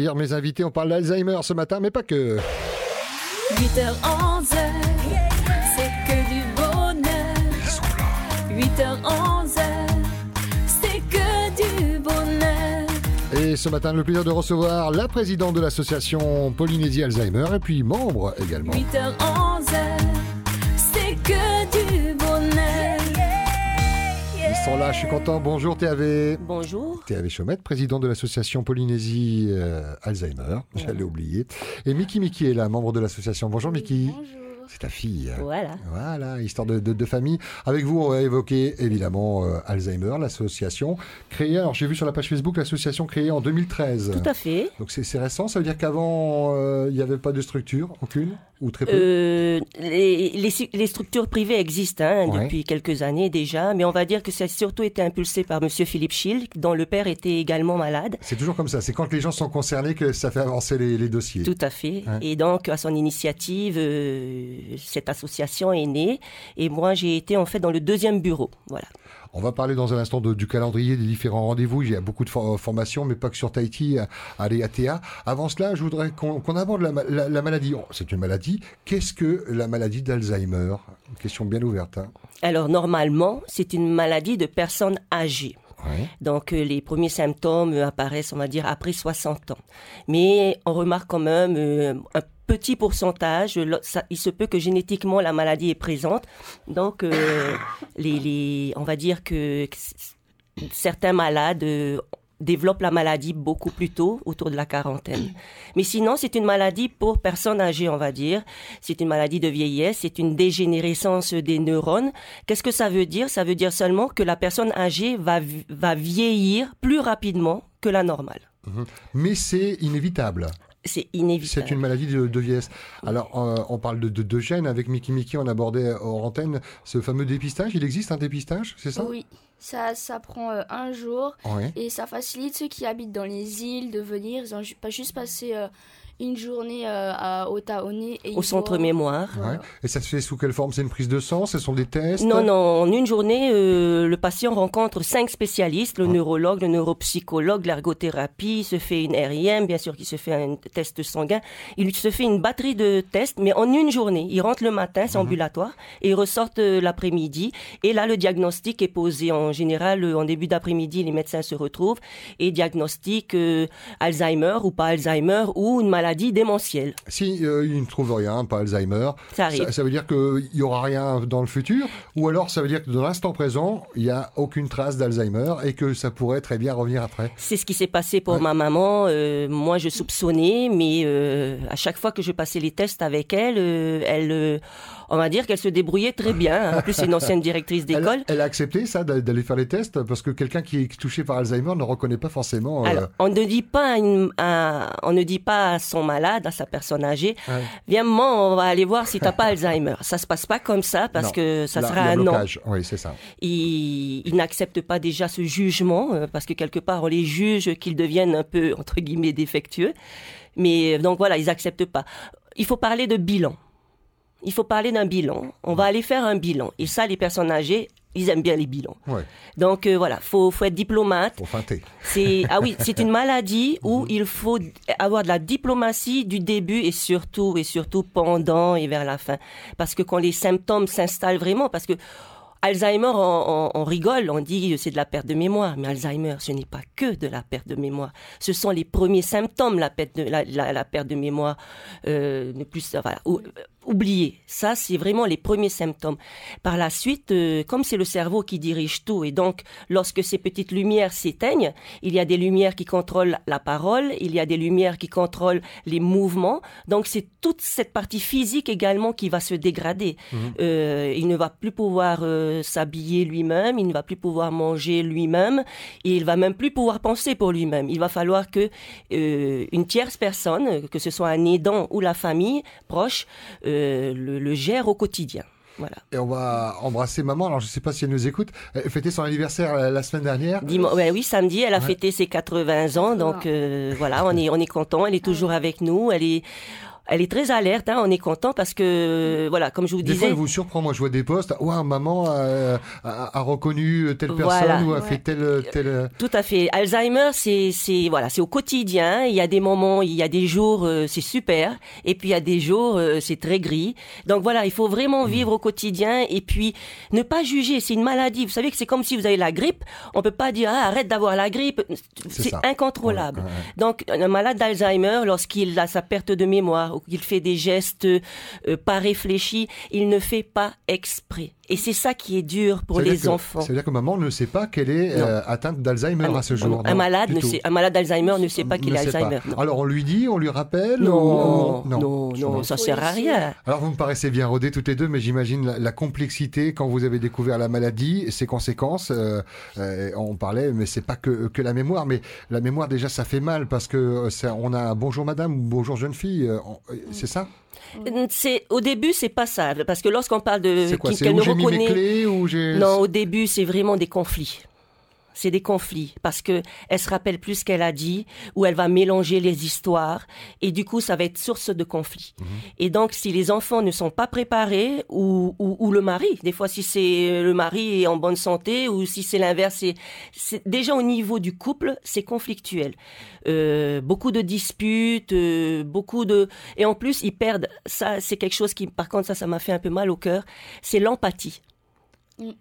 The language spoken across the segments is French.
Hier, mes invités, on parle d'Alzheimer ce matin, mais pas que. 8h11, c'est que du bonheur. 8h11, c'est que du bonheur. Et ce matin, le plaisir de recevoir la présidente de l'association Polynésie Alzheimer et puis membre également. 8h11. sont là, je suis content. Bonjour TAV. Bonjour. TAV Chaumette, président de l'association Polynésie euh, Alzheimer, j'allais oublier. Et Mickey Mickey est là, membre de l'association. Bonjour Mickey. C'est ta fille. Voilà. Voilà, histoire de, famille. Avec vous, on va évoquer évidemment euh, Alzheimer, l'association créée. Alors, j'ai vu sur la page Facebook l'association créée en 2013. Tout à fait. Donc, c'est récent. Ça veut dire qu'avant, euh, il n'y avait pas de structure, aucune Ou très peu euh, les, structures privées existent hein, depuis quelques années déjà. Mais on va dire que ça a surtout été impulsé par M. Philippe Schill, dont le père était également malade. C'est toujours comme ça. C'est quand les gens sont concernés que ça fait avancer les, dossiers. Tout à fait. Et donc, à son initiative, cette association est née. Et moi, j'ai été en fait dans le deuxième bureau. On va parler dans un instant du calendrier, des différents rendez-vous. Il y a beaucoup de euh, formations, mais pas que sur Tahiti, euh, à, à l'EATA. Avant cela, je voudrais qu'on aborde la, maladie. Oh, c'est une maladie. Qu'est-ce que la maladie d'Alzheimer Question bien ouverte. Hein. Alors, normalement, c'est une maladie de personnes âgées. Donc euh, les premiers symptômes euh, apparaissent, on va dire, après 60 ans. Mais on remarque quand même euh, un petit pourcentage. il se peut que génétiquement la maladie est présente. Donc les, on va dire que certains malades développe la maladie beaucoup plus tôt, autour de la quarantaine. Mais sinon, c'est une maladie pour personnes âgées, on va dire. C'est une maladie de vieillesse, c'est une dégénérescence des neurones. Qu'est-ce que ça veut dire Ça veut dire seulement que la personne âgée va, va vieillir plus rapidement que la normale. Mhm. Mais c'est inévitable c'est inévitable. C'est une maladie de, vieillesse. Alors, euh, on parle de, de, Avec Mickey Mickey, on abordait en euh, antenne ce fameux dépistage. Il existe un dépistage, c'est ça Oui. Ça, ça prend euh, un jour et ça facilite ceux qui habitent dans les îles de venir. Ils n'ont pas juste passé une journée euh, à, Otaone Et Au centre mémoire. Et ça se fait sous quelle forme C'est une prise de sang Ce sont des tests Non, non. En une journée, euh, le patient rencontre cinq spécialistes, le neurologue, le neuropsychologue, l'ergothérapie, il se fait une RIM, bien sûr qu'il se fait un test sanguin. Il se fait une batterie de tests, mais en une journée. Il rentre le matin, c'est mhm. ambulatoire, et il ressort euh, l'après-midi. Et là, le diagnostic est posé. En général, en début d'après-midi, les médecins se retrouvent et diagnostiquent Alzheimer ou pas Alzheimer ou une maladie si euh, il ne trouve rien, pas Alzheimer, ça, veut dire qu'il n'y aura rien dans le futur, ou alors ça veut dire que dans l'instant présent, il n'y a aucune trace d'Alzheimer et que ça pourrait très bien revenir après. C'est ce qui s'est passé pour ma maman. Euh, moi, je soupçonnais, mais euh, à chaque fois que je passais les tests avec elle, elle on va dire qu'elle se débrouillait très bien. En plus, c'est une ancienne directrice d'école. Elle, a accepté ça d'aller faire les tests parce que quelqu'un qui est touché par Alzheimer ne reconnaît pas forcément. Euh, on ne dit pas, à son malade, à sa personne âgée, viens moi, on va aller voir si t'as pas Alzheimer. Ça se passe pas comme ça parce que ça sera un blocage. non. Oui, c'est ça. il n'accepte pas déjà ce jugement euh, parce que quelque part on les juge qu'ils deviennent un peu entre guillemets défectueux. Mais euh, donc voilà, ils acceptent pas. Il faut parler de bilan il faut parler d'un bilan. On va aller faire un bilan. Et ça, les personnes âgées, ils aiment bien les bilans. Donc euh, voilà, faut faut être diplomate. C'est ah oui, c'est une maladie où mhm. il faut avoir de la diplomatie du début et surtout et surtout pendant et vers la fin, parce que quand les symptômes s'installent vraiment, parce que Alzheimer, on, rigole, on dit c'est de la perte de mémoire, mais Alzheimer, ce n'est pas que de la perte de mémoire. Ce sont les premiers symptômes, la perte de, la, perte de mémoire, euh, plus, voilà oublié. Ça, c'est vraiment les premiers symptômes. Par la suite, euh, comme c'est le cerveau qui dirige tout, et donc lorsque ces petites lumières s'éteignent, il y a des lumières qui contrôlent la parole, il y a des lumières qui contrôlent les mouvements. Donc c'est toute cette partie physique également qui va se dégrader. Mhm. Euh, il ne va plus pouvoir euh, s'habiller lui-même, il ne va plus pouvoir manger lui-même, et il va même plus pouvoir penser pour lui-même. Il va falloir que une tierce personne, que ce soit un aidant ou la famille proche, le, gère au quotidien. Voilà. Et on va embrasser maman. Alors, je ne sais pas si elle nous écoute. Elle fêtait son anniversaire la semaine dernière. oui, samedi, elle a fêté ses 80 ans. Donc, euh, voilà, on est, on est content. Elle est toujours avec nous. Elle est, elle est très alerte. Hein, on est content parce que voilà, comme je vous disais. Des fois, elle vous surprend. Moi, je vois des postes. Ouah, maman a, a, reconnu telle personne ou a fait telle telle. Euh, Tout à fait. Alzheimer, c'est voilà, c'est au quotidien. Il y a des moments, il y a des jours, euh, c'est super, et puis il y a des jours, euh, c'est très gris. Donc voilà, il faut vraiment mmh. vivre au quotidien et puis ne pas juger. C'est une maladie. Vous savez que c'est comme si vous avez la grippe. On peut pas dire ah, arrête d'avoir la grippe. C'est incontrôlable. Donc un malade d'Alzheimer, lorsqu'il a sa perte de mémoire ou qu'il fait des gestes euh, pas réfléchis, il ne fait pas exprès. Et c'est ça qui est dur pour les enfants. cest à dire que maman ne sait pas qu'elle est euh, atteinte d'Alzheimer à ce jour. Un, malade, un malade d'Alzheimer ne sait pas qu'il a Alzheimer. Alors on lui dit, on lui rappelle Non, non, ça sert à rien. Alors vous me paraissez bien rodés toutes les deux, mais j'imagine la, complexité quand vous avez découvert la maladie, ses conséquences. Euh, euh, on parlait, mais c'est pas que, la mémoire, mais la mémoire déjà ça fait mal parce que on a bonjour madame ou bonjour jeune fille, c'est ça au début c'est pas ça parce que lorsqu'on parle de reconnaît... non au début c'est vraiment des conflits c'est des conflits parce que elle se rappelle plus ce qu'elle a dit ou elle va mélanger les histoires et du coup ça va être source de conflits. Mhm. Et donc si les enfants ne sont pas préparés ou, ou, le mari, des fois si c'est le mari est en bonne santé ou si c'est l'inverse, c'est déjà au niveau du couple c'est conflictuel. Euh, beaucoup de disputes, euh, beaucoup de et en plus ils perdent ça c'est quelque chose qui par contre ça ça m'a fait un peu mal au cœur, c'est l'empathie.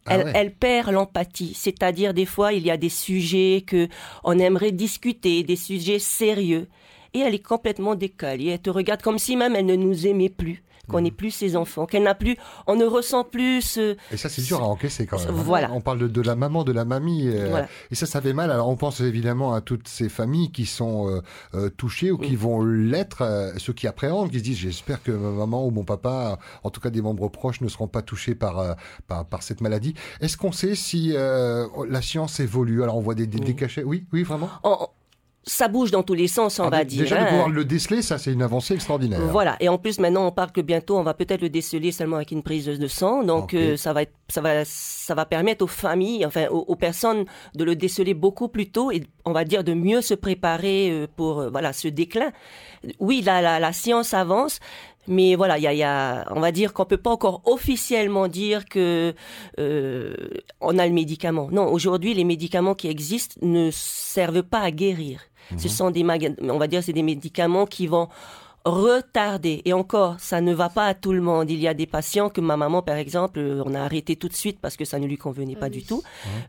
Ah elle, perd l'empathie, c'est-à-dire des fois il y a des sujets que on aimerait discuter, des sujets sérieux, et elle est complètement décalée. Elle te regarde comme si même elle ne nous aimait plus qu'on n'ait mhm. plus ses enfants, qu'elle n'a plus, on ne ressent plus ce... Et ça, c'est dur à encaisser quand même. Hein. Voilà. On parle de, la maman, de la mamie. Euh, et ça, ça fait mal. Alors, on pense évidemment à toutes ces familles qui sont euh, euh, touchées ou qui mm. vont l'être, ceux qui appréhendent, qui se disent, j'espère que ma maman ou mon papa, en tout cas des membres proches, ne seront pas touchés par, par, cette maladie. Est-ce qu'on sait si la science évolue Alors, on voit des, des, cachets. Oui, oui, vraiment ça bouge dans tous les sens, on ah, va dire. Déjà, de pouvoir hein. le déceler, ça, c'est une avancée extraordinaire. Voilà. Et en plus, maintenant, on parle que bientôt, on va peut-être le déceler seulement avec une prise de sang. Donc, euh, ça va être, ça va, ça va permettre aux familles, enfin, aux, personnes de le déceler beaucoup plus tôt et, on va dire, de mieux se préparer euh, pour, euh, voilà, ce déclin. Oui, la, la science avance. Mais voilà, il y a, y a, on va dire qu'on peut pas encore officiellement dire que euh, on a le médicament. Non, aujourd'hui, les médicaments qui existent ne servent pas à guérir ce mhm. sont des, on va dire, c'est des médicaments qui vont retarder. Et encore, ça ne va pas à tout le monde. Il y a des patients que ma maman, par exemple, euh, on a arrêté tout de suite parce que ça ne lui convenait pas ah du tout.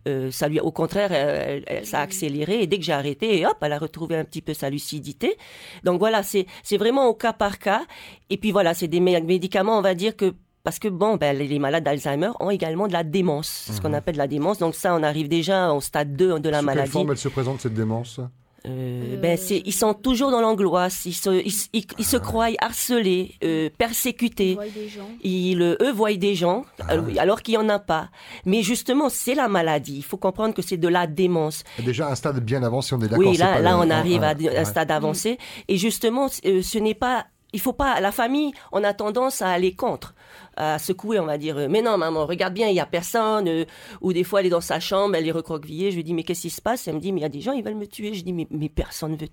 Euh, ça lui, au contraire, ça a accéléré. Et dès que j'ai arrêté, hop, elle a retrouvé un petit peu sa lucidité. Donc voilà, c'est vraiment au cas par cas. Et puis voilà, c'est des médicaments, on va dire que parce que bon, ben, les malades d'Alzheimer ont également de la démence, ce qu'on mhm. appelle la démence. Donc ça, on arrive déjà au stade 2 de la maladie. De quelle forme elle se présente cette démence euh, ben ils sont toujours dans l'angoisse, ils se, ils, se ah. croient harcelés, euh, persécutés. Ils, euh, eux voient des gens, ah. alors qu'il n'y en a pas. Mais justement, c'est la maladie. Il faut comprendre que c'est de la démence. Déjà un stade bien avancé, on est d'accord. Oui, là, là on arrive à un stade avancé. Mm. Et justement, ce n'est pas il faut pas la famille on a tendance à aller contre à secouer, on va dire. Euh, mais non, maman, regarde bien, il y a personne. Euh, ou des fois, elle est dans sa chambre, elle est recroquevillée. Je lui dis, mais qu'est-ce qui se passe Elle me dit, mais il y a des gens, ils veulent me tuer. Je dis, mais, personne ne veut.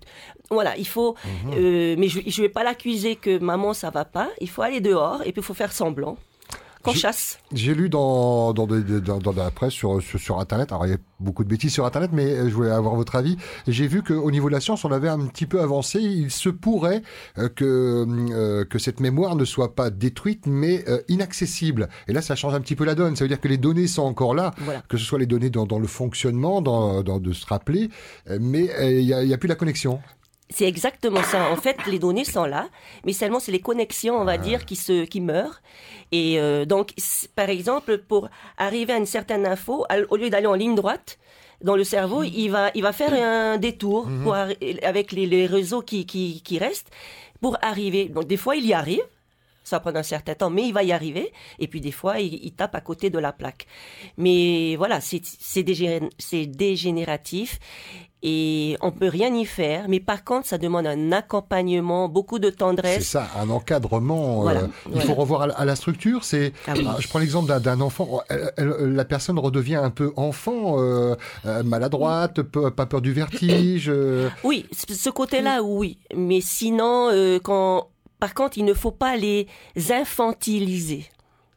Voilà, il faut. Mhm. Euh, mais je ne vais pas l'accuser que maman, ça va pas. Il faut aller dehors et puis il faut faire semblant qu'on chasse. J'ai lu dans, dans, la presse, sur, sur, Internet, alors il y a beaucoup de bêtises sur Internet, mais euh, je voulais avoir votre avis. J'ai vu qu'au niveau de la science, on avait un petit peu avancé. Il se pourrait euh, que, euh, que cette mémoire ne soit pas détruite, mais inaccessible. Et là, ça change un petit peu la donne. Ça veut dire que les données sont encore là, que ce soit les données dans, le fonctionnement, dans, de se rappeler, mais il n'y a, a plus la connexion. C'est exactement ça. En fait, les données sont là, mais seulement c'est les connexions, on va ah. dire, qui se, qui meurent. Et euh, donc, par exemple, pour arriver à une certaine info, au lieu d'aller en ligne droite, dans le cerveau, mm. il, va, il va faire un détour mm-hmm. avec les, les réseaux qui, qui, qui, restent pour arriver. Donc, des fois, il y arrive. Ça prend un certain temps, mais il va y arriver. Et puis, des fois, il, il tape à côté de la plaque. Mais voilà, c'est dégénératif et on peut rien y faire. Mais par contre, ça demande un accompagnement, beaucoup de tendresse. C'est ça, un encadrement. Euh, il faut revoir à, la structure. C'est, ah ah, je prends l'exemple d'un enfant. Oh, la personne redevient un peu enfant, euh, euh, maladroite, pas peur du vertige. Oui, ce côté-là, oui. Mais sinon, quand, par contre, il ne faut pas les infantiliser.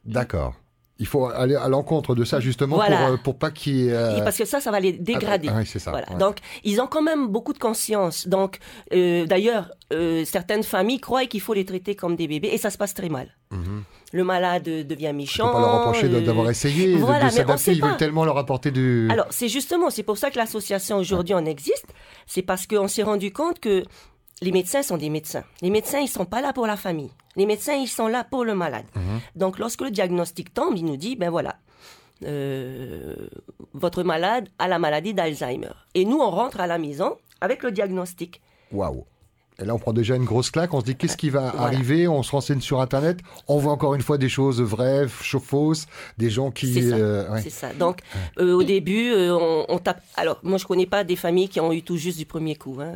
D'accord. Il faut aller à l'encontre de ça justement pour, euh, pour, pas qu'ils... Euh, parce que ça, ça va les dégrader. Ah, oui, c'est ça. Voilà. Donc, ils ont quand même beaucoup de conscience. Donc, euh, d'ailleurs, certaines familles croient qu'il faut les traiter comme des bébés et ça se passe très mal. Mhm. Le malade devient méchant. On ne leur reprocher d'avoir essayé de, s'adapter. Ils veulent tellement leur apporter du... Alors, c'est justement, c'est pour ça que l'association aujourd'hui en existe. C'est parce qu'on s'est rendu compte que les médecins sont des médecins. Les médecins, ils sont pas là pour la famille. Les médecins, ils sont là pour le malade. Mhm. Donc, lorsque le diagnostic tombe, il nous dit, ben voilà, euh, votre malade a la maladie d'Alzheimer. Et nous, on rentre à la maison avec le diagnostic. Waouh. Et là, on prend déjà une grosse claque. On se dit qu'est-ce qui va arriver On se renseigne sur Internet. On voit encore une fois des choses vraies, fausses, des gens qui. C'est ça. Euh, Donc, euh, au début, euh, on, tape. Alors, moi, je connais pas des familles qui ont eu tout juste du premier coup. Hein.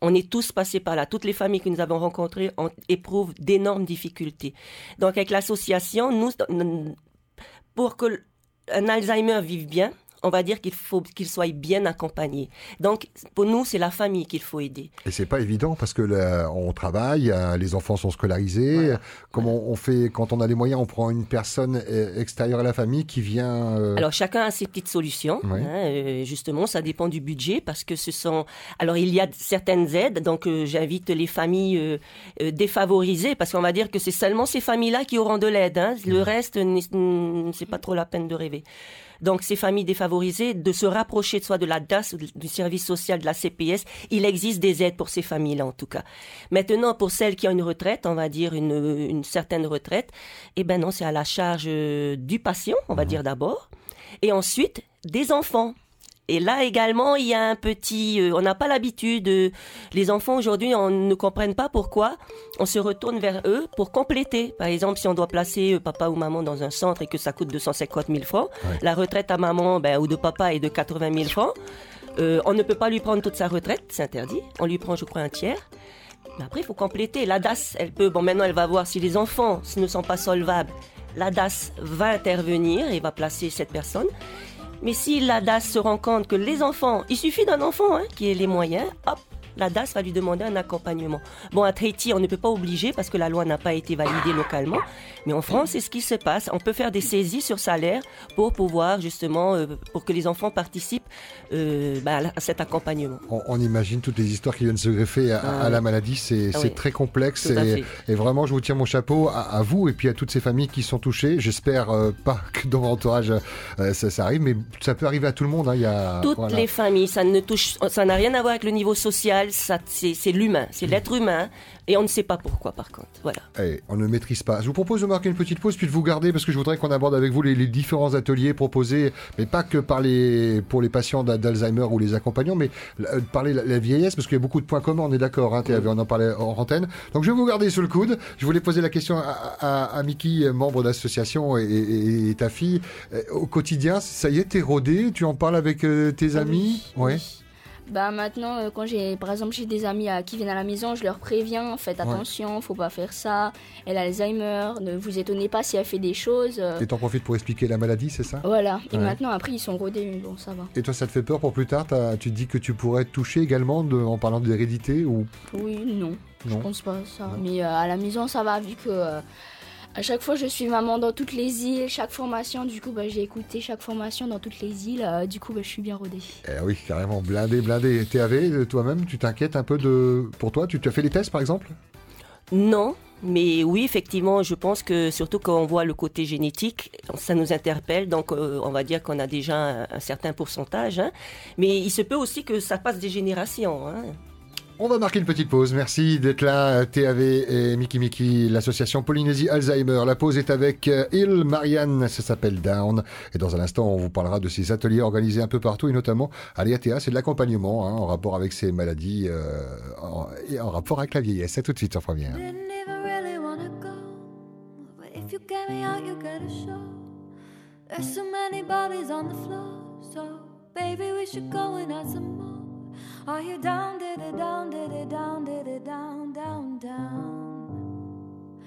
on est tous passés par là. Toutes les familles que nous avons rencontrées éprouvent d'énormes difficultés. Donc, avec l'association, nous, pour que un Alzheimer vive bien, on va dire qu'il faut qu'ils soient bien accompagnés. Donc, pour nous, c'est la famille qu'il faut aider. Et c'est pas évident parce que on travaille, euh, les enfants sont scolarisés. Comment on fait quand on a les moyens On prend une personne euh, extérieure à la famille qui vient. Euh, alors, chacun a ses petites solutions. Hein, justement, ça dépend du budget parce que ce sont. Alors, il y a certaines aides. Donc, j'invite les familles défavorisées parce qu'on va dire que c'est seulement ces familles-là qui auront de l'aide. Hein. Le reste, c'est pas trop la peine de rêver. Donc ces familles défavorisées, de se rapprocher de soi de la DAS, du service social de la CPS, il existe des aides pour ces familles-là en tout cas. Maintenant, pour celles qui ont une retraite, on va dire une, certaine retraite, eh ben non, c'est à la charge euh, du patient, on va mhm. dire d'abord, et ensuite des enfants. Et là également, il y a un petit. Euh, on n'a pas l'habitude. Euh, les enfants aujourd'hui, on ne comprennent pas pourquoi. On se retourne vers eux pour compléter. Par exemple, si on doit placer euh, papa ou maman dans un centre et que ça coûte 250 000 francs, la retraite à maman ben, ou de papa est de 80 000 francs. on ne peut pas lui prendre toute sa retraite, c'est interdit. On lui prend, je crois, un tiers. Mais après, il faut compléter. La DAS, elle peut. Bon, maintenant, elle va voir si les enfants ne sont pas solvables. La DAS va intervenir et va placer cette personne. Mais si DAS se rend compte que les enfants, il suffit d'un enfant hein, qui ait les moyens, hop, la DAS va lui demander un accompagnement. Bon, à Tahiti, on ne peut pas obliger parce que la loi n'a pas été validée localement, mais en France, c'est ce qui se passe. On peut faire des saisies sur salaire pour pouvoir justement, euh, pour que les enfants participent euh, bah, à cet accompagnement. On, imagine toutes les histoires qui viennent se greffer à, ah la maladie, c'est ah très complexe et, vraiment, je vous tiens mon chapeau à, vous et puis à toutes ces familles qui sont touchées. J'espère euh, pas que dans mon entourage ça, arrive, mais ça peut arriver à tout le monde. Hein. y toutes les familles, ça ça n'a rien à voir avec le niveau social c'est l'humain, c'est hmm. l'être humain. Et on ne sait pas pourquoi, par contre. Voilà. Eh, on ne maîtrise pas. Je vous propose de marquer une petite pause, puis de vous garder, parce que je voudrais qu'on aborde avec vous les, différents ateliers proposés, mais pas que pour les patients d'Alzheimer ou les accompagnants, mais euh, parler la, la, vieillesse, parce qu'il y a beaucoup de points communs, on est d'accord, hein, on en parlait en antenne. Donc je vais vous garder sous le coude. Je voulais poser la question à, à, Mickey, membre d'association, et, ta fille. Euh, au quotidien, ça y est, t'es rodé, tu en parles avec euh, tes ah amis oui. Bah maintenant, euh, quand j'ai, par exemple, j'ai des amis euh, qui viennent à la maison, je leur préviens, faites attention, faut pas faire ça. Elle a Alzheimer, ne vous étonnez pas si elle fait des choses. Euh. Et t'en profites pour expliquer la maladie, c'est ça voilà. Et maintenant, après, ils sont rodés, mais bon, ça va. Et toi, ça te fait peur pour plus tard Tu dis que tu pourrais être toucher également en parlant d'hérédité ou Oui, non, je pense pas ça. Mais à la maison, ça va, vu que à chaque fois, je suis maman dans toutes les îles, chaque formation. Du coup, bah, j'ai écouté chaque formation dans toutes les îles. Euh, du coup, bah, je suis bien rodée. Eh oui, carrément, blindé, blindé. TAV, euh, toi-même, tu t'inquiètes un peu de. Pour toi, tu te fait les tests, par exemple Non. Mais oui, effectivement, je pense que surtout quand on voit le côté génétique, ça nous interpelle. Donc, euh, on va dire qu'on a déjà un, certain pourcentage. Hein. Mais il se peut aussi que ça passe des générations. Hein. On va marquer une petite pause. Merci d'être là, TAV et Mickey Mickey, l'association Polynésie Alzheimer. La pause est avec euh, Il Marianne, ça s'appelle Down. Et dans un instant, on vous parlera de ces ateliers organisés un peu partout, et notamment à l'IATA, c'est de l'accompagnement hein, en rapport avec ces maladies euh, et en rapport avec la vieillesse. À tout de suite en première. Are you down, did it down, did it down, did it down, down, down?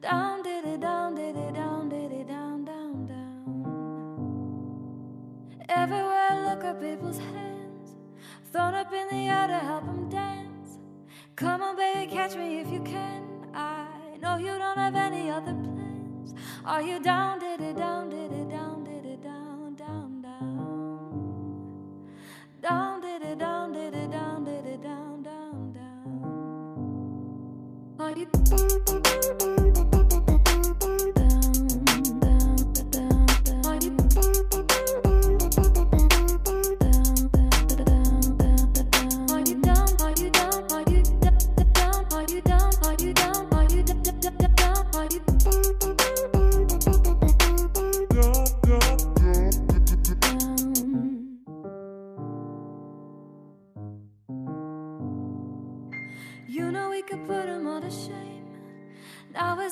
Down, did it down, did it down, did it down, down, down. Everywhere I look at people's hands, thrown up in the air to help them dance. Come on, baby, catch me if you can. I know you don't have any other plans. Are you down, did it down, did it Thank you.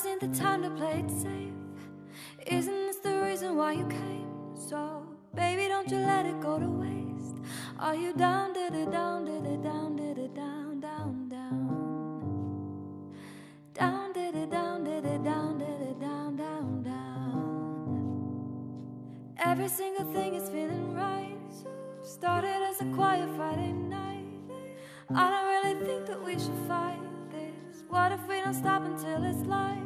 isn't the time to play it safe. Isn't this the reason why you came? So, baby, don't you let it go to waste. Are you down, did it down, did it down, did it down, down, down? Down, did it down, did it down, did it down, down, down. Every single thing is feeling right. Started as a quiet Friday night. I don't really think that we should fight this. What if we don't stop until it's light?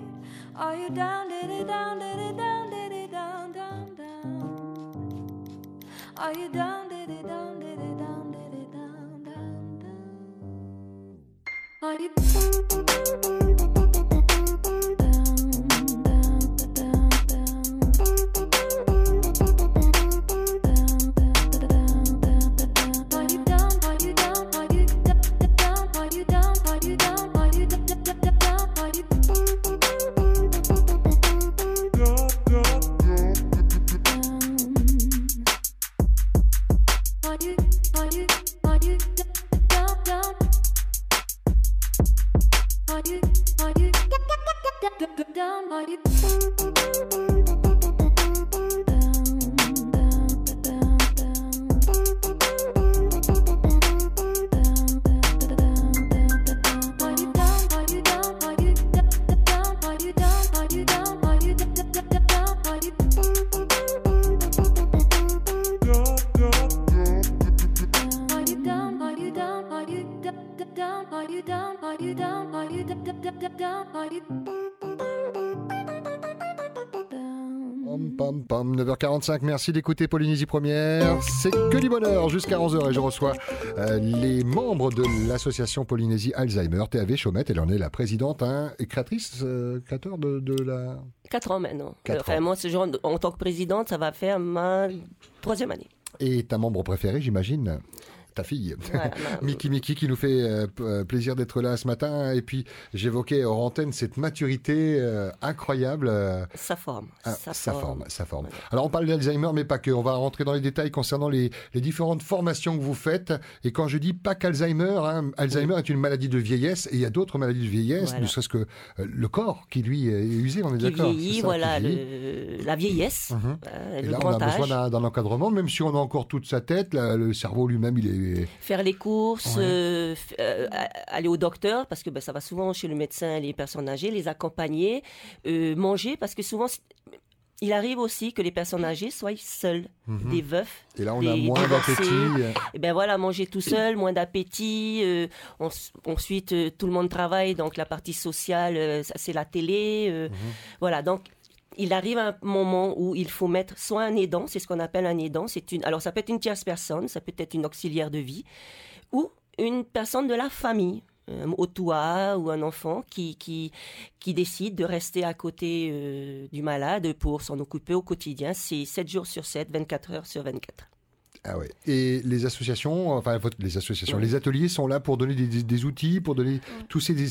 Are you down, diddy, down, diddy, down, diddy, down, down, down? Are you down, diddy, down, diddy, down, diddy, down, down, down? Are you? 45 merci d'écouter Polynésie Première. C'est que du bonheur jusqu'à 11h et je reçois euh, les membres de l'association Polynésie Alzheimer, TAV Chaumette, elle en est la présidente hein, et créatrice, euh, créateur de, la... 4 ans maintenant. Quatre enfin, Moi, ce genre, en tant que présidente, ça va faire ma troisième année. Et ta membre préférée, j'imagine sa fille. Mickey Mickey qui nous fait euh, euh, plaisir d'être là ce matin. Et puis j'évoquais hors antenne cette maturité euh, incroyable. Sa ah, forme. sa, forme. sa forme. Alors on parle d'Alzheimer, mais pas que. On va rentrer dans les détails concernant les, les différentes formations que vous faites. Et quand je dis pas qu'Alzheimer, hein, Alzheimer est une maladie de vieillesse et il y a d'autres maladies de vieillesse, ne serait-ce que le corps qui lui est usé, on est d'accord. voilà, la vieillesse. Mhm. et là, on a besoin d'un encadrement, même si on a encore toute sa tête, le cerveau lui-même, il est Faire les courses, euh, euh, aller au docteur, parce que ben, ça va souvent chez le médecin, les personnes âgées, les accompagner, euh, manger, parce que souvent, il arrive aussi que les personnes âgées soient seules, mhm. des veufs. Et là, on des, a moins d'appétit. Eh ben voilà, manger tout seul, moins d'appétit. ensuite, tout le monde travaille, donc la partie sociale, c'est la télé. Mhm. Voilà, donc il arrive un moment où il faut mettre soit un aidant, c'est ce qu'on appelle un aidant, c'est une, alors ça peut être une tierce personne, ça peut être une auxiliaire de vie, ou une personne de la famille euh, au toit ou un enfant qui, qui, qui décide de rester à côté euh, du malade pour s'en occuper au quotidien. C'est 7 jours sur 7, 24 heures sur 24. Ah ouais. Et les associations, enfin les associations, les ateliers sont là pour donner des, outils, pour donner toutes tous ces,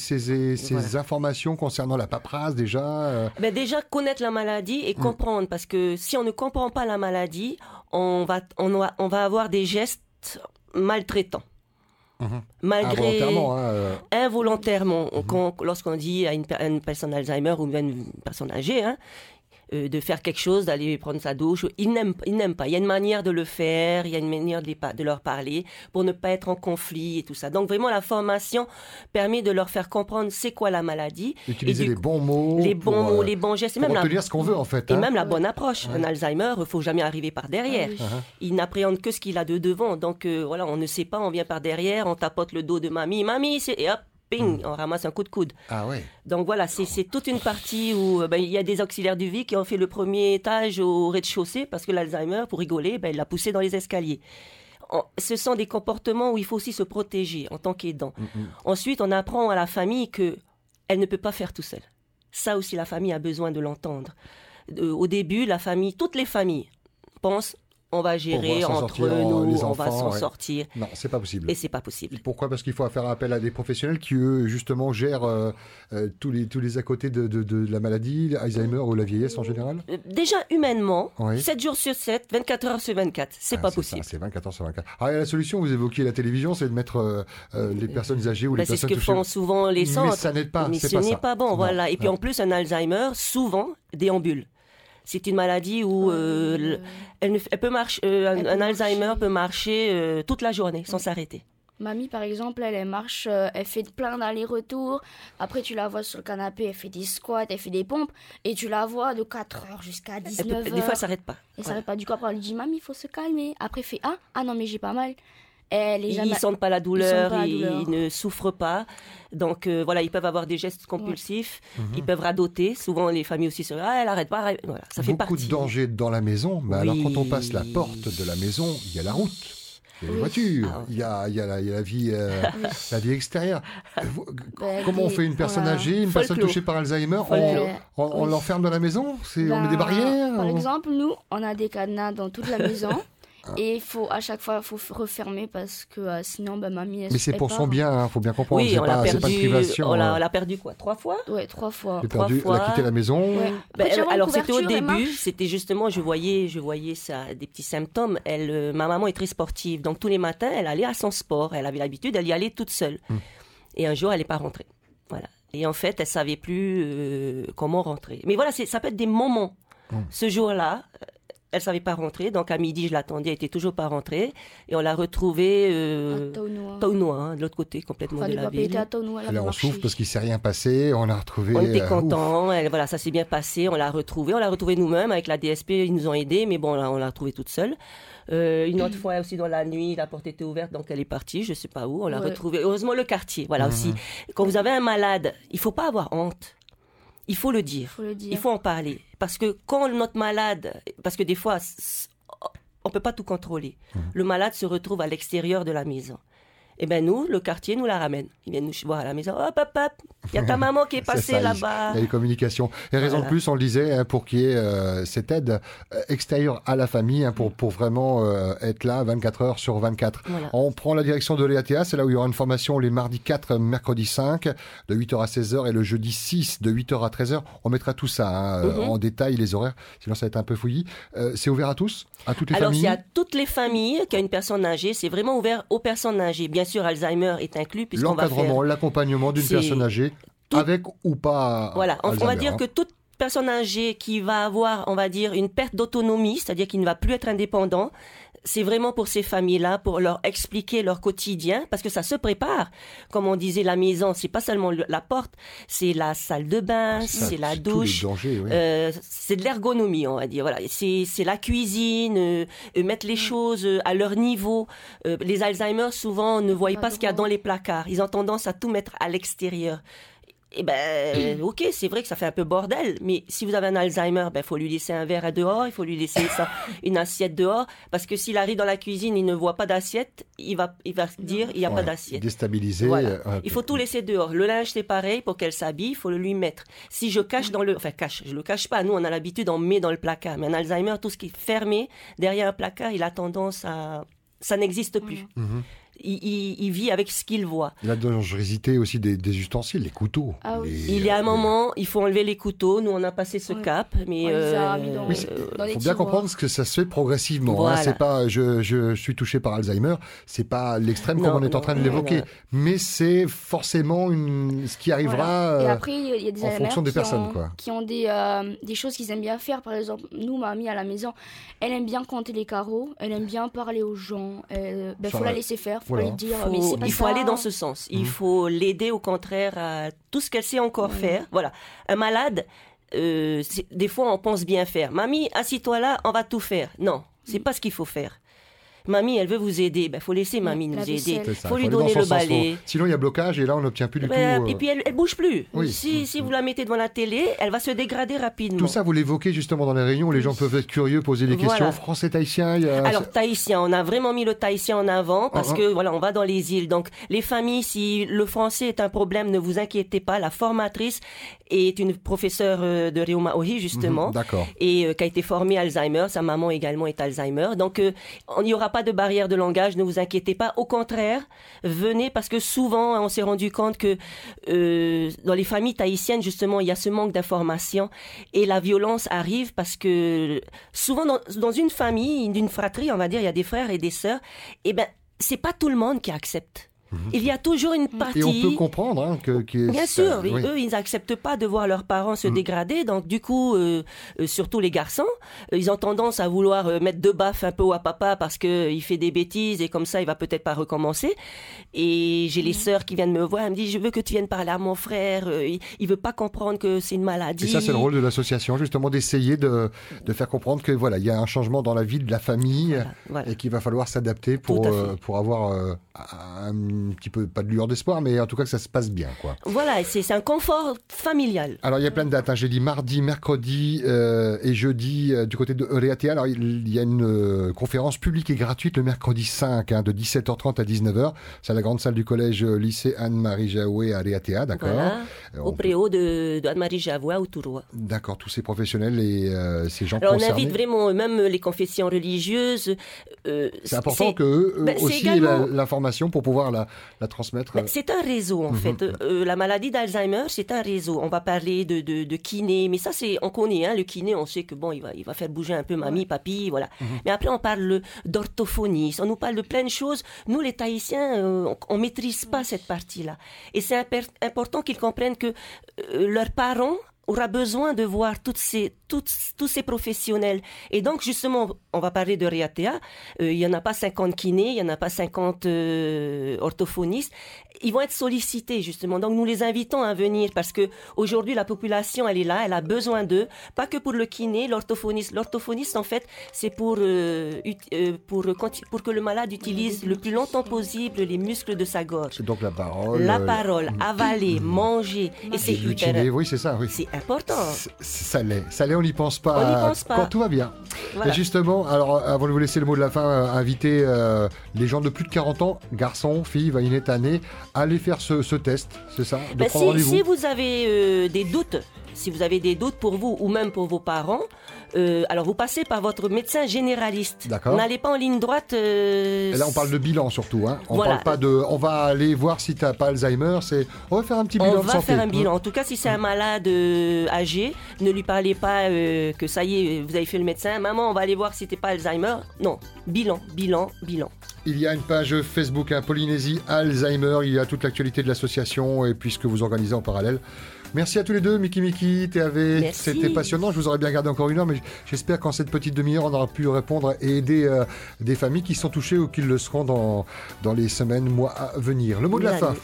ces, informations concernant la paperasse déjà. mais euh. ben, déjà connaître la maladie et mm. comprendre, parce que si on ne comprend pas la maladie, on va, on, on va avoir des gestes maltraitants. Mhm. involontairement, hein, euh. involontairement mhm. lorsqu'on dit à une, personne Alzheimer ou même une personne âgée, hein, euh, de faire quelque chose, d'aller prendre sa douche. Ils n'aiment, pas. Il y a une manière de le faire, il y a une manière de, leur parler pour ne pas être en conflit et tout ça. Donc vraiment, la formation permet de leur faire comprendre c'est quoi la maladie. Utiliser les bons mots. Les bons mots, euh, les bons gestes. pour même ce qu'on veut en fait. Et hein. même la bonne approche. Un Alzheimer, il faut jamais arriver par derrière. Ah il n'appréhende que ce qu'il a de devant. Donc euh, voilà, on ne sait pas, on vient par derrière, on tapote le dos de mamie, mamie, c'est... et hop, ping, mm. on ramasse un coup de coude. Ah Donc voilà, c'est toute une partie où euh, ben, il y a des auxiliaires du vie qui ont fait le premier étage au rez-de-chaussée parce que l'Alzheimer, pour rigoler, ben, il l'a poussé dans les escaliers. ce sont des comportements où il faut aussi se protéger en tant qu'aidant. Mm, mm. Ensuite, on apprend à la famille que elle ne peut pas faire tout seule. Ça aussi, la famille a besoin de l'entendre. Euh, au début, la famille, toutes les familles pensent on va gérer entre nous, on va s'en sortir. Non, c'est pas possible. Et c'est pas possible. Pourquoi Parce qu'il faut faire appel à des professionnels qui eux justement gèrent euh, euh, tous les à côté de, la maladie, l'Alzheimer ou la vieillesse en général. Euh, déjà humainement, 7 jours sur 7, 24 heures sur 24, c'est ah, pas possible. C'est 24 heures sur 24. Ah, la solution vous évoquiez la télévision, c'est de mettre les personnes âgées ou bah, les personnes C'est ce que font souvent les centres. Mais ça n'aide pas. ce n'est pas, bon, voilà. Et puis en plus, un Alzheimer souvent déambule c'est une maladie où elle, peut un, Alzheimer peut marcher euh, toute la journée sans s'arrêter. Mamie, par exemple, elle, marche, euh, elle fait plein d'allers-retours. Après, tu la vois sur le canapé, elle fait des squats, elle fait des pompes. Et tu la vois de 4h jusqu'à 19h. Des fois, elle s'arrête pas. Elle ne s'arrête pas. Du coup, après, elle lui dit Mamie, il faut se calmer. Après, elle fait Ah, ah non, mais j'ai pas mal elle ne sentent pas la douleur, ils, ne souffrent pas. Donc euh, voilà, ils peuvent avoir des gestes compulsifs, mhm. ils peuvent radoter. Souvent, les familles aussi se disent ah, elle arrête pas. Voilà, ça fait Beaucoup de dangers dans la maison, mais bah, alors quand on passe la porte de la maison, il y a la route. Il y a les voitures, il, y a, la, vie, euh, la vie extérieure. Comment on fait une personne âgée, une personne touchée par Alzheimer On, l'enferme dans la maison On met des ben, barrières Par exemple, nous, on a des cadenas dans toute la maison. Ah. Et il faut à chaque fois il faut refermer parce que euh, sinon bah, mamie. Mais c'est pour son hein. bien, il hein, faut bien comprendre. Oui, on l'a perdu. Hein. On l'a perdu quoi Trois fois Oui, trois fois. fois. Elle a quitté la maison. Ben, alors c'était au début, c'était justement je voyais je voyais ça des petits symptômes. Elle, euh, ma maman est très sportive, donc tous les matins elle allait à son sport. Elle avait l'habitude, elle y allait toute seule. Hmm. Et un jour elle n'est pas rentrée. Voilà. Et en fait, elle savait plus euh, comment rentrer. Mais voilà, ça peut être des moments. Hmm. Ce jour-là, elle savait pas rentrer. Donc à midi, je l'attendais, elle était toujours pas rentrée. Et on l'a retrouvée euh, à hein, de l'autre côté complètement de la ville. À on souffre parce qu'il s'est rien passé. On l'a retrouvée. On était euh, contents. voilà, ça s'est bien passé. On l'a retrouvée. On l'a retrouvée nous-mêmes avec la DSP. Ils nous ont aidés, mais bon, on l'a retrouvée toute seule. Euh, une autre fois aussi dans la nuit, la porte était ouverte, donc elle est partie, je sais pas où. On l'a retrouvée. Heureusement le quartier. Voilà mhm. aussi. Quand vous avez un malade, il faut pas avoir honte il faut le dire. Il faut, en parler. Parce que quand notre malade, parce que des fois, on ne peut pas tout contrôler, mmh. le malade se retrouve à l'extérieur de la maison. Et eh ben nous, le quartier nous la ramène. Ils viennent nous voir à la maison. Hop, hop, hop, il y a ta maman qui est passée là-bas. Il y a les communications. Et raison de plus, on le disait, hein, pour qu'il y ait euh, cette aide euh, extérieure à la famille, hein, pour, mm. pour vraiment euh, être là 24 heures sur 24. On prend la direction de l'EATA, c'est là où il y aura une formation les mardis 4, mercredi 5, de 8h à 16h, et le jeudi 6, de 8h à 13h. On mettra tout ça hein, mm-hmm. en détail, les horaires, sinon ça va être un peu fouillis. c'est ouvert à tous À toutes les Alors, familles Alors, c'est à toutes les familles qui a une personne âgée. C'est vraiment ouvert aux personnes âgées. Bien sûr, Alzheimer est inclus. L'encadrement, l'accompagnement d'une personne âgée, avec ou pas. Voilà, on va dire hein. que toute personne âgée qui va avoir, on va dire, une perte d'autonomie, c'est-à-dire qu'il ne va plus être indépendant, c'est vraiment pour ces familles-là, pour leur expliquer leur quotidien, parce que ça se prépare. Comme on disait, la maison, c'est pas seulement la porte, c'est la salle de bain, ah, c'est la douche, euh, c'est de l'ergonomie, on va dire. Voilà, c'est la cuisine, euh, mettre les mm. choses euh, à leur niveau. les Alzheimer souvent ne voient ah, pas ce qu'il y a dans les placards. Ils ont tendance à tout mettre à l'extérieur eh ben, mm. ok, c'est vrai que ça fait un peu bordel, mais si vous avez un Alzheimer, ben, faut lui laisser un verre à dehors, il faut lui laisser une assiette dehors, parce que s'il arrive dans la cuisine, il ne voit pas d'assiette, il va, il va dire, il n'y a pas d'assiette. Déstabiliser. Euh, il faut tout laisser dehors. Le linge, c'est pareil, pour qu'elle s'habille, il faut le lui mettre. Si je cache dans le, enfin, cache, je le cache pas, nous, on a l'habitude, on met dans le placard, mais un Alzheimer, tout ce qui est fermé derrière un placard, il a tendance à, ça n'existe plus. Mm-hmm il, vit avec ce qu'il voit. La dangerosité aussi des, ustensiles, les couteaux. Ah il y a un euh, moment, il faut enlever les couteaux. Nous, on a passé ce cap, mais il euh, faut bien comprendre que ça se fait progressivement. Hein. c'est pas, je, suis touché par Alzheimer, c'est pas l'extrême comme on est en train de l'évoquer, mais c'est forcément une, ce qui arrivera. Euh, y a des en fonction des personnes, Qui ont des, choses qu'ils aiment bien faire. Par exemple, nous, mamie à la maison, elle aime bien compter les carreaux, elle aime bien parler aux gens. Il ben, faut la laisser faire il faut aller dans hein. ce sens. Il mhm. faut l'aider au contraire à tout ce qu'elle sait encore faire. Voilà. Un malade, euh, des fois on pense bien faire. Mamie, assis-toi là, on va tout faire. Non, c'est mm. pas ce qu'il faut faire mamie, elle veut vous aider. Il ben, faut laisser mamie nous aider. Il faut, lui donner le balai. Sinon, il y a blocage et là, on n'obtient plus du ben, tout. Euh. Et puis, elle, ne bouge plus. Si, vous la mettez devant la télé, elle va se dégrader rapidement. Tout ça, vous l'évoquez justement dans les réunions. les gens peuvent être curieux, poser des questions. Français, tahitien. Alors, tahitien, on a vraiment mis le tahitien en avant ah, parce ah. que voilà, on va dans les îles. Donc, les familles, si le français est un problème, ne vous inquiétez pas. La formatrice est une professeure euh, de Rio maori justement. Mhm, et euh, qui a été formée Alzheimer. Sa maman également est Alzheimer. Donc, on n'y aura pas de barrière de langage, ne vous inquiétez pas. Au contraire, venez parce que souvent, hein, on s'est rendu compte que euh, dans les familles tahitiennes, justement, il y a ce manque d'information et la violence arrive parce que souvent dans, une famille, d'une fratrie, on va dire, il y a des frères et des sœurs, et eh ben c'est pas tout le monde qui accepte. Mhm. Il y a toujours une partie. Et on peut comprendre hein, que. Bien sûr, eux, ils n'acceptent pas de voir leurs parents se mm. dégrader. Donc, du coup, euh, euh, surtout les garçons, euh, ils ont tendance à vouloir mettre deux baffes un peu à papa parce que il fait des bêtises et comme ça, il va peut-être pas recommencer. Et j'ai les mm. sœurs qui viennent me voir, elles me disent Je veux que tu viennes parler à mon frère. Il, ne veut pas comprendre que c'est une maladie. Et ça, c'est le rôle de l'association, justement, d'essayer de, faire comprendre que voilà, il y a un changement dans la vie de la famille et qu'il va falloir s'adapter pour, pour avoir un un petit peu, pas de lueur d'espoir, mais en tout cas que ça se passe bien. Quoi. Voilà, c'est un confort familial. Alors il y a plein de dates, hein. j'ai dit mardi, mercredi euh, et jeudi euh, du côté de Euréatea. Alors il, y a une euh, conférence publique et gratuite le mercredi 5 hein, de 17h30 à 19h. C'est à la grande salle du collège lycée Anne-Marie Jaoué à Euréatea, d'accord Au préau de, de Anne-Marie Jaoué au Tourois. D'accord, tous ces professionnels et ces gens Alors, concernés. On invite vraiment même les confessions religieuses. c'est important que ben, aussi l'information pour pouvoir la, transmettre bah, euh. C'est un réseau, en mhm. fait. Euh, euh, la maladie d'Alzheimer, c'est un réseau. On va parler de, de, kiné, mais ça, c'est on connaît. Hein, le kiné, on sait que bon, il va, faire bouger un peu mamie, papy, voilà. Mhm. Mais après, on parle d'orthophonie. on nous parle de plein de choses. Nous, les Tahitiens, on, ne maîtrise pas cette partie-là. Et c'est important qu'ils comprennent que leurs parents aura besoin de voir toutes ces, tous ces professionnels. Et donc, justement, on va parler de Riatea. Euh, il n'y en a pas 50 kinés, il n'y en a pas 50 euh, orthophonistes ils vont être sollicités justement. Donc nous les invitons à venir parce que aujourd'hui la population elle est là, elle a besoin d'eux, pas que pour le kiné, l'orthophoniste. L'orthophoniste en fait c'est pour euh, euh, pour euh, pour que le malade utilise le plus longtemps possible les muscles de sa gorge. Donc la parole. La parole, mm. avaler, mm. manger. Et c'est utile. Oui c'est ça. Oui. C'est important. Ça l'est, ça l'est. On n'y pense pas. On n'y pense pas. Quand tout va bien. Et justement, alors avant de vous laisser le mot de la fin, inviter les gens de plus de 40 ans, garçons, filles, va une année allez faire ce, test, c'est ça bah, si, vous avez euh, des doutes si vous avez des doutes pour vous ou même pour vos parents, euh, alors vous passez par votre médecin généraliste. On N'allez pas en ligne droite. Euh, là, on parle de bilan surtout. Hein. On parle pas de. On va aller voir si tu n'as pas Alzheimer. on va faire un petit bilan. On va faire un bilan. Hein. En tout cas, si c'est un malade euh, âgé, ne lui parlez pas que ça y est, vous avez fait le médecin. Maman, on va aller voir si tu n'es pas Alzheimer. Non, bilan, bilan, bilan. Il y a une page Facebook, à hein, Polynésie Alzheimer. Il y a toute l'actualité de l'association et puis vous organisez en parallèle. Merci à tous les deux, Mickey Mickey, TAV. C'était passionnant. Je vous aurais bien gardé encore une heure, mais j'espère qu'en cette petite demi-heure, on aura pu répondre et aider euh, des familles qui sont touchées ou qui le seront dans, dans les semaines, mois à venir. Le mot de la fin.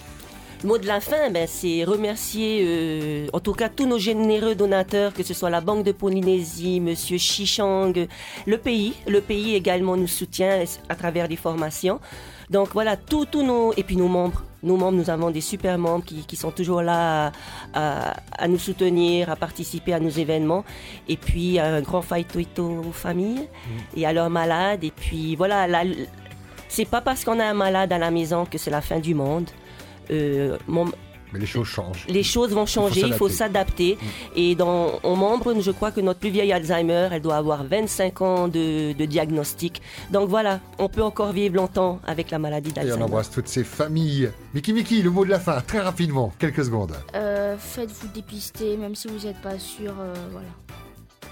Le mot de la fin, ben, c'est remercier euh, en tout cas tous nos généreux donateurs, que ce soit la Banque de Polynésie, Monsieur Chichang, le pays. Le pays également nous soutient à travers les formations. Donc voilà, tous nos... Et puis nos membres. Nos membres, nous avons des super membres qui, qui sont toujours là à, nous soutenir, à participer à nos événements. Et puis un grand faitoito aux familles mm. et à leurs malades. Et puis voilà, la... c'est pas parce qu'on a un malade à la maison que c'est la fin du monde. Euh, mon, les choses changent. Les choses vont changer, il faut s'adapter. Mm. Et dans On membre, je crois que notre plus vieille Alzheimer, elle doit avoir 25 ans de, diagnostic. Donc voilà, on peut encore vivre longtemps avec la maladie d'Alzheimer. Et on embrasse toutes ces familles. Miki Miki, le mot de la fin, très rapidement, quelques secondes. Euh, faites-vous dépister, même si vous n'êtes pas sûr. Euh, voilà. Donc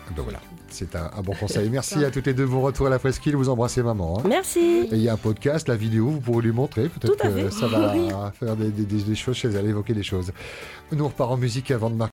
ah, ben voilà. C'est un, bon conseil. Merci à toutes les deux. Bon retour à la presqu'île Vous embrassez maman. Hein. Merci. il y a un podcast, la vidéo, vous pourrez lui montrer. Peut-être que ça va faire des, choses chez elle, évoquer des choses. Nous, repartons en musique avant de marquer.